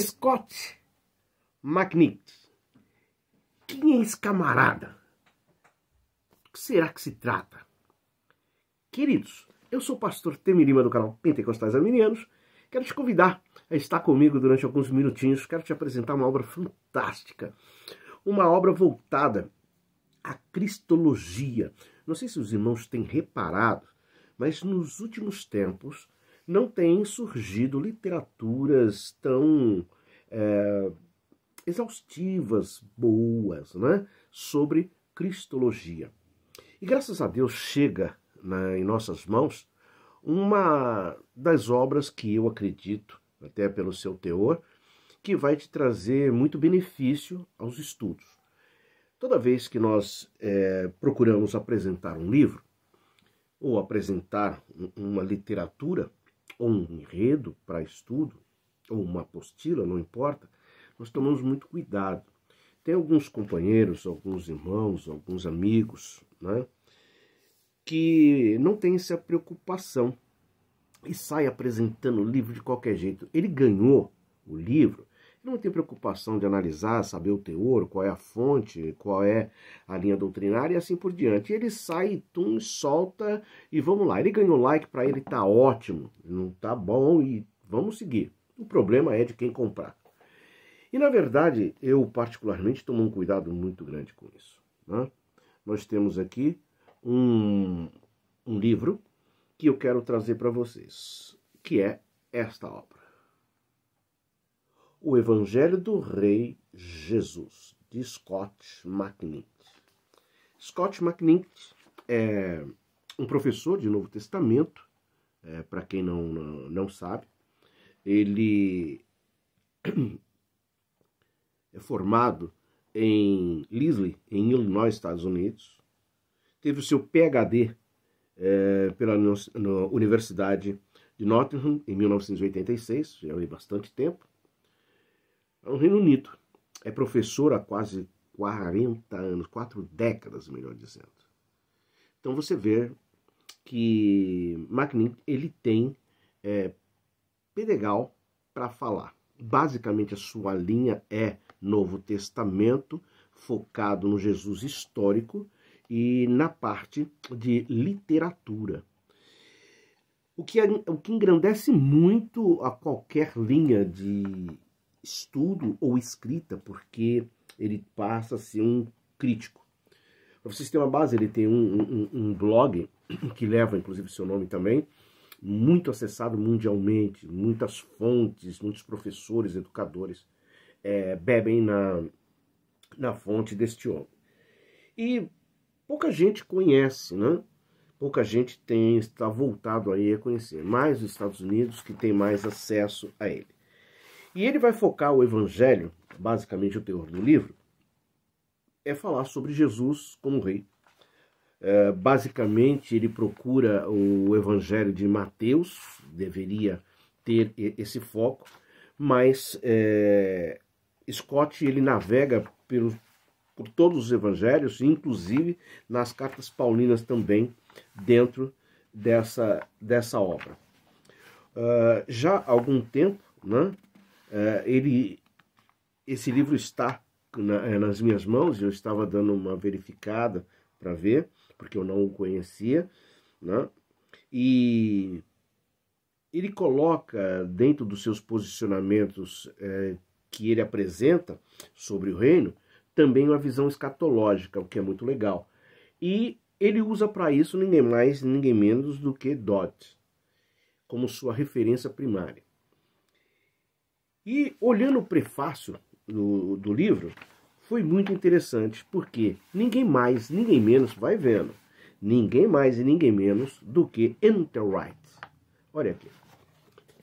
Scott McNitt. Quem é esse camarada? O que será que se trata? Queridos, eu sou o pastor Temirima do canal Pentecostais Arminianos. Quero te convidar a estar comigo durante alguns minutinhos. Quero te apresentar uma obra fantástica. Uma obra voltada à cristologia. Não sei se os irmãos têm reparado, mas nos últimos tempos não têm surgido literaturas tão é, exaustivas, boas, né, sobre cristologia. E graças a Deus chega né, em nossas mãos uma das obras que eu acredito, até pelo seu teor, que vai te trazer muito benefício aos estudos. Toda vez que nós é, procuramos apresentar um livro ou apresentar uma literatura, ou um enredo para estudo, ou uma apostila, não importa, nós tomamos muito cuidado. Tem alguns companheiros, alguns irmãos, alguns amigos, né, que não tem essa preocupação e sai apresentando o livro de qualquer jeito. Ele ganhou o livro não tem preocupação de analisar, saber o teor, qual é a fonte, qual é a linha doutrinária e assim por diante. Ele sai, tum, solta e vamos lá. Ele ganhou like, para ele tá ótimo, não tá bom e vamos seguir. O problema é de quem comprar. E na verdade, eu particularmente tomo um cuidado muito grande com isso. Né? Nós temos aqui um, um livro que eu quero trazer para vocês, que é esta obra. O Evangelho do Rei Jesus, de Scott MacNick. Scott MacNick é um professor de Novo Testamento, é, para quem não, não, não sabe. Ele é formado em Leslie, em Illinois, Estados Unidos. Teve o seu PhD é, pela Universidade de Nottingham em 1986, já há bastante tempo no é Reino Unido. É professor há quase 40 anos, quatro décadas, melhor dizendo. Então você vê que McNeil ele tem é, pedegal para falar. Basicamente a sua linha é Novo Testamento, focado no Jesus histórico e na parte de literatura. O que, é, o que engrandece muito a qualquer linha de estudo ou escrita, porque ele passa a ser um crítico. Para vocês terem uma base, ele tem um, um, um blog que leva, inclusive, seu nome também, muito acessado mundialmente, muitas fontes, muitos professores, educadores é, bebem na, na fonte deste homem. E pouca gente conhece, né? Pouca gente tem está voltado aí a conhecer, mais os Estados Unidos que tem mais acesso a ele. E ele vai focar o evangelho, basicamente o teor do livro, é falar sobre Jesus como rei. É, basicamente, ele procura o evangelho de Mateus, deveria ter esse foco, mas é, Scott ele navega pelo, por todos os evangelhos, inclusive nas cartas paulinas também, dentro dessa, dessa obra. Uh, já há algum tempo, né, é, ele, esse livro está na, eh, nas minhas mãos, eu estava dando uma verificada para ver, porque eu não o conhecia, né? e ele coloca dentro dos seus posicionamentos eh, que ele apresenta sobre o reino também uma visão escatológica, o que é muito legal. E ele usa para isso ninguém mais, ninguém menos do que Dot como sua referência primária. E olhando o prefácio do, do livro, foi muito interessante, porque ninguém mais, ninguém menos, vai vendo, ninguém mais e ninguém menos do que Enter Wright. Olha aqui,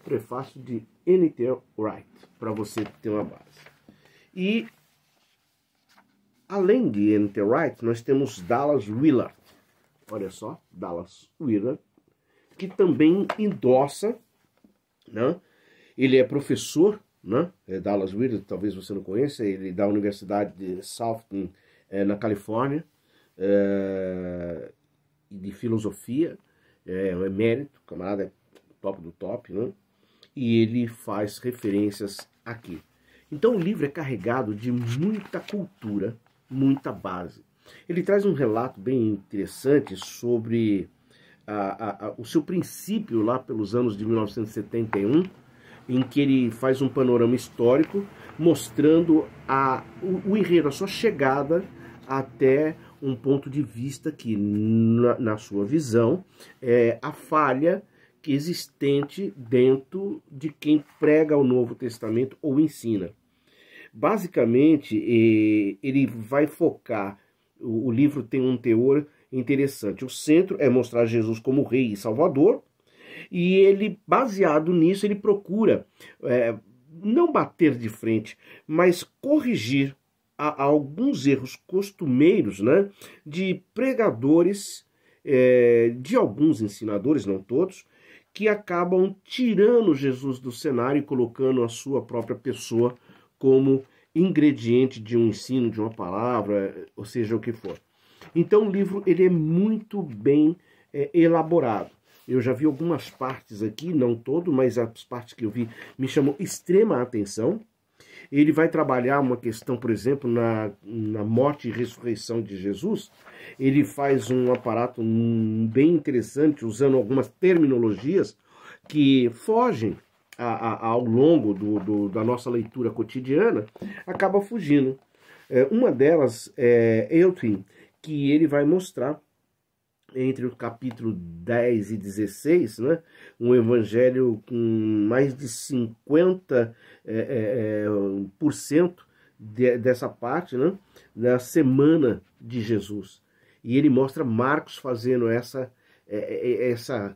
prefácio de Enter Wright, para você ter uma base. E, além de Enter Wright, nós temos Dallas Willard. Olha só, Dallas Willard, que também endossa, né? ele é professor né? É Dallas Willard, talvez você não conheça, ele é da Universidade de Southern, é, na Califórnia, é, de filosofia, é, é um emérito, camarada top do top, né? E ele faz referências aqui. Então o livro é carregado de muita cultura, muita base. Ele traz um relato bem interessante sobre a, a, a, o seu princípio lá pelos anos de 1971 em que ele faz um panorama histórico mostrando a, o, o enredo, a sua chegada até um ponto de vista que, na, na sua visão, é a falha existente dentro de quem prega o Novo Testamento ou ensina. Basicamente, ele vai focar, o livro tem um teor interessante. O centro é mostrar Jesus como rei e salvador, e ele, baseado nisso, ele procura é, não bater de frente, mas corrigir a, a alguns erros costumeiros né, de pregadores, é, de alguns ensinadores, não todos, que acabam tirando Jesus do cenário e colocando a sua própria pessoa como ingrediente de um ensino, de uma palavra, ou seja o que for. Então o livro ele é muito bem é, elaborado eu já vi algumas partes aqui, não todo, mas as partes que eu vi me chamou extrema atenção. Ele vai trabalhar uma questão, por exemplo, na, na morte e ressurreição de Jesus. Ele faz um aparato bem interessante, usando algumas terminologias que fogem a, a, ao longo do, do, da nossa leitura cotidiana, acaba fugindo. É, uma delas é Elton, que ele vai mostrar entre o capítulo 10 e 16, né? um evangelho com mais de 50% é, é, por cento de, dessa parte, né? na semana de Jesus. E ele mostra Marcos fazendo essa, eh, eh, essa,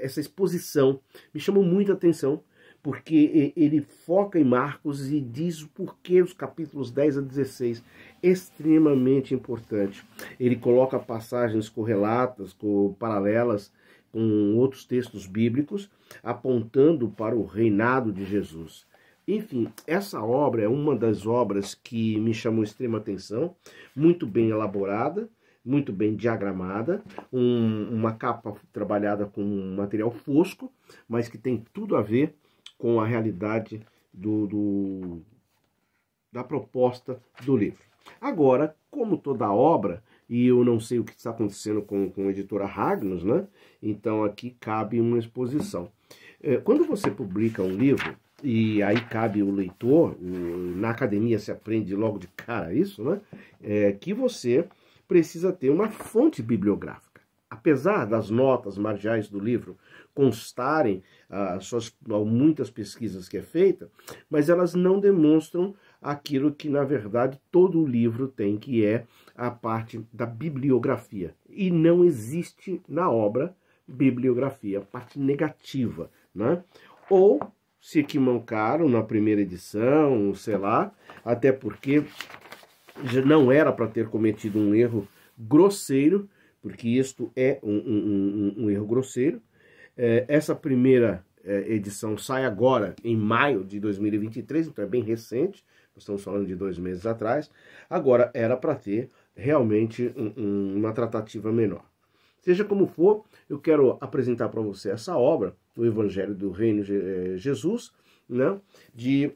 essa exposição. Me chamou muita atenção porque ele foca em Marcos e diz o porquê os capítulos 10 a 16. Extremamente importante. Ele coloca passagens correlatas, com, paralelas com outros textos bíblicos, apontando para o reinado de Jesus. Enfim, essa obra é uma das obras que me chamou extrema atenção, muito bem elaborada, muito bem diagramada, um, uma capa trabalhada com um material fosco, mas que tem tudo a ver com a realidade do, do, da proposta do livro. Agora, como toda obra, e eu não sei o que está acontecendo com, com a editora Ragnos, né? então aqui cabe uma exposição. É, quando você publica um livro, e aí cabe o leitor, na academia se aprende logo de cara isso, né? É, que você precisa ter uma fonte bibliográfica. Apesar das notas marginais do livro constarem ah, suas, ah, muitas pesquisas que é feita, mas elas não demonstram aquilo que, na verdade, todo livro tem, que é a parte da bibliografia. E não existe na obra bibliografia, a parte negativa. Né? Ou se equivocaram na primeira edição, sei lá, até porque já não era para ter cometido um erro grosseiro, porque isto é um, um, um, um erro grosseiro, é, essa primeira é, edição sai agora, em maio de 2023, então é bem recente, estamos falando de dois meses atrás. Agora, era para ter realmente um, um, uma tratativa menor. Seja como for, eu quero apresentar para você essa obra, o Evangelho do Reino de é, Jesus, né, de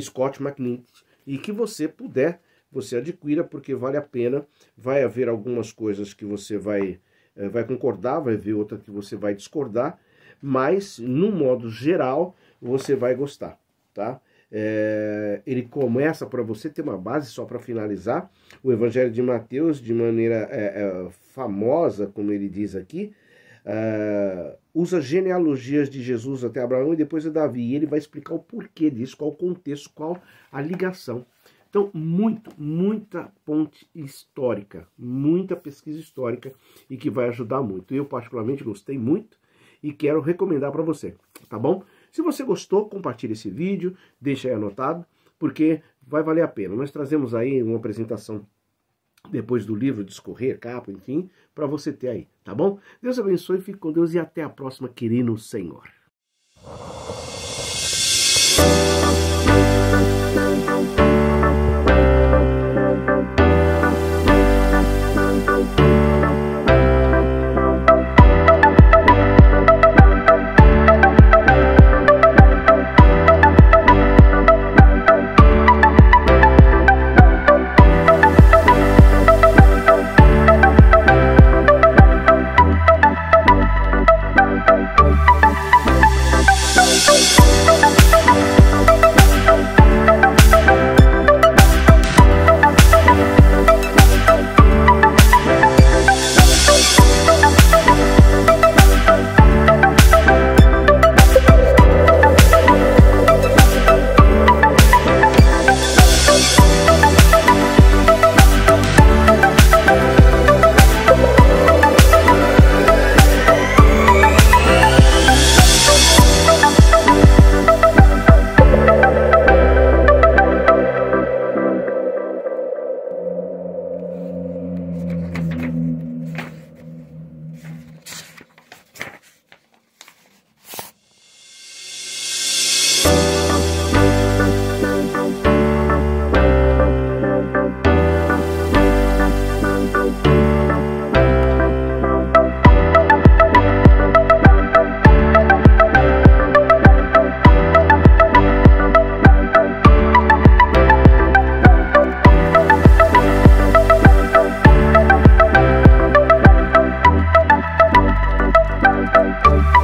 Scott McNitt, e que você puder, você adquira, porque vale a pena. Vai haver algumas coisas que você vai, é, vai concordar, vai ver outra que você vai discordar, mas no modo geral você vai gostar, tá? É, ele começa para você ter uma base só para finalizar o Evangelho de Mateus de maneira é, é, famosa, como ele diz aqui, é, usa genealogias de Jesus até Abraão e depois de Davi. E ele vai explicar o porquê disso, qual o contexto, qual a ligação. Então, muito, muita ponte histórica, muita pesquisa histórica e que vai ajudar muito. Eu, particularmente, gostei muito e quero recomendar para você, tá bom? Se você gostou, compartilhe esse vídeo, deixa aí anotado, porque vai valer a pena. Nós trazemos aí uma apresentação depois do livro discorrer, capa, enfim, para você ter aí, tá bom? Deus abençoe, fique com Deus e até a próxima, querido Senhor. Thank